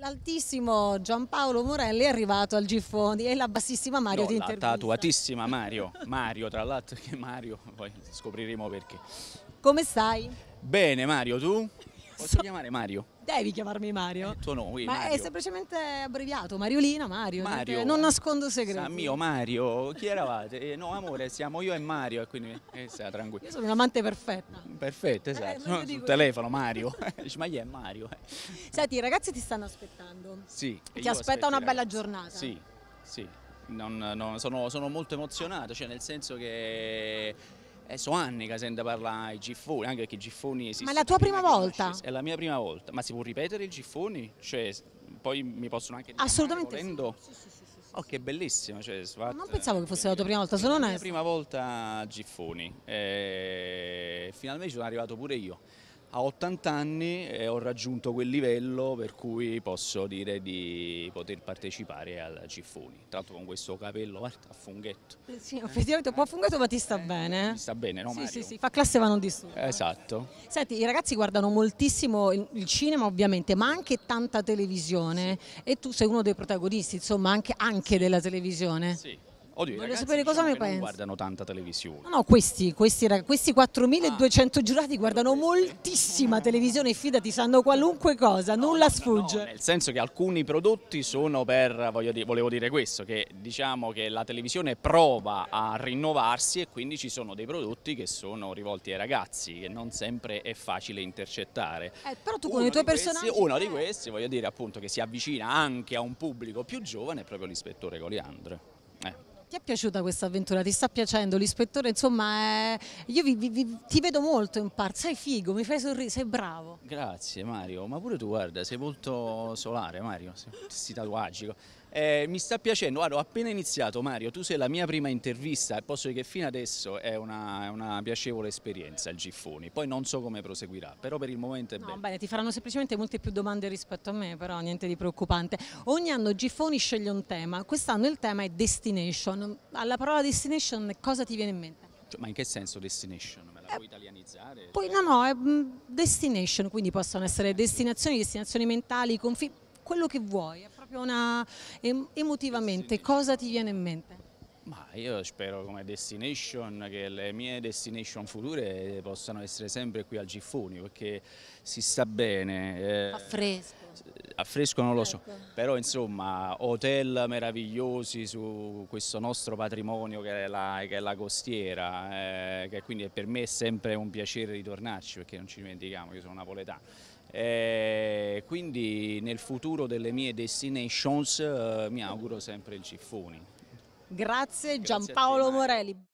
L'altissimo Giampaolo Morelli è arrivato al Giffoni e la bassissima Mario no, ti intervista. La tatuatissima Mario, Mario tra l'altro che Mario, poi scopriremo perché. Come stai? Bene Mario, tu? Posso chiamare Mario? Devi chiamarmi Mario. Eh, è il tuo nome, Ma Mario. è semplicemente abbreviato, Mariolina, Mario. Mario. Non eh. nascondo segreti. San mio, Mario, chi eravate? Eh, no, amore, siamo io e Mario, e quindi eh, sta tranquillo. Io sono un amante perfetta. Perfetto, esatto. Eh, sul telefono, Mario. Dici, ma chi è Mario? Senti, i ragazzi ti stanno aspettando. Sì. Ti aspetta una bella giornata. Sì, sì. Non, non, sono, sono molto emozionato, cioè nel senso che eh, sono anni che sento parlare ai giffoni, anche perché i giffoni esistono. Ma è la tua prima volta? Cioè, è la mia prima volta, ma si può ripetere i giffoni? Cioè, poi mi possono anche dire Assolutamente volendo. Ah, sì. Sì, sì, sì, Oh, che bellissimo! Cioè, Svat, non pensavo che eh, fosse la tua prima volta, sono onesto. La mia prima volta a Giffoni, eh, finalmente ci sono arrivato pure io. A 80 anni eh, ho raggiunto quel livello per cui posso dire di poter partecipare al Ciffoni, tra l'altro con questo capello a funghetto. Eh, sì, effettivamente un po' a funghetto ma ti sta eh, bene. Ti sta bene, no sì, Mario? Sì, sì, fa classe ma non disturba. Esatto. Senti, i ragazzi guardano moltissimo il, cinema ovviamente, ma anche tanta televisione sì. e tu sei uno dei protagonisti, insomma, anche, anche della televisione. Sì. Oddio, Voglio sapere cosa diciamo ne pensi. Non guardano tanta televisione. No, no questi, questi, questi 4.200 ah, giurati guardano moltissima televisione e fidati, sanno qualunque cosa, no, nulla no, sfugge. nel senso che alcuni prodotti sono per, dire, volevo dire questo, che diciamo che la televisione prova a rinnovarsi e quindi ci sono dei prodotti che sono rivolti ai ragazzi, che non sempre è facile intercettare. Eh, però tu con i tuoi personaggi... Questi, uno di eh. questi, voglio dire appunto, che si avvicina anche a un pubblico più giovane è proprio l'ispettore Goliandre. Ti è piaciuta questa avventura? Ti sta piacendo? L'ispettore, insomma, è... io vi, vi, ti vedo molto in parte, sei figo, mi fai sorridere, sei bravo. Grazie Mario, ma pure tu guarda, sei molto solare Mario, questi tatuaggi. Eh, mi sta piacendo, guarda, ho appena iniziato Mario, tu sei la mia prima intervista e posso dire che fino adesso è una, una piacevole esperienza il Giffoni, poi non so come proseguirà, però per il momento è no, bello. Bene, ti faranno semplicemente molte più domande rispetto a me, però niente di preoccupante. Ogni anno Giffoni sceglie un tema, quest'anno il tema è destination, alla parola destination cosa ti viene in mente? Cioè, ma in che senso destination? Me la puoi eh, italianizzare? Poi, no, no, è mm, destination, quindi possono essere destinazioni, destinazioni mentali, confini, quello che vuoi proprio una, emotivamente, cosa ti viene in mente? Ma io spero come destination che le mie destination future possano essere sempre qui al Giffoni perché si sta bene. Eh, a fresco. A fresco non lo so, ecco. però insomma hotel meravigliosi su questo nostro patrimonio che è la, che è la costiera, eh, che quindi per me è sempre un piacere ritornarci perché non ci dimentichiamo, io sono napoletano. Eh, quindi nel futuro delle mie destinations eh, mi auguro sempre il Giffoni. Grazie Giampaolo Morelli.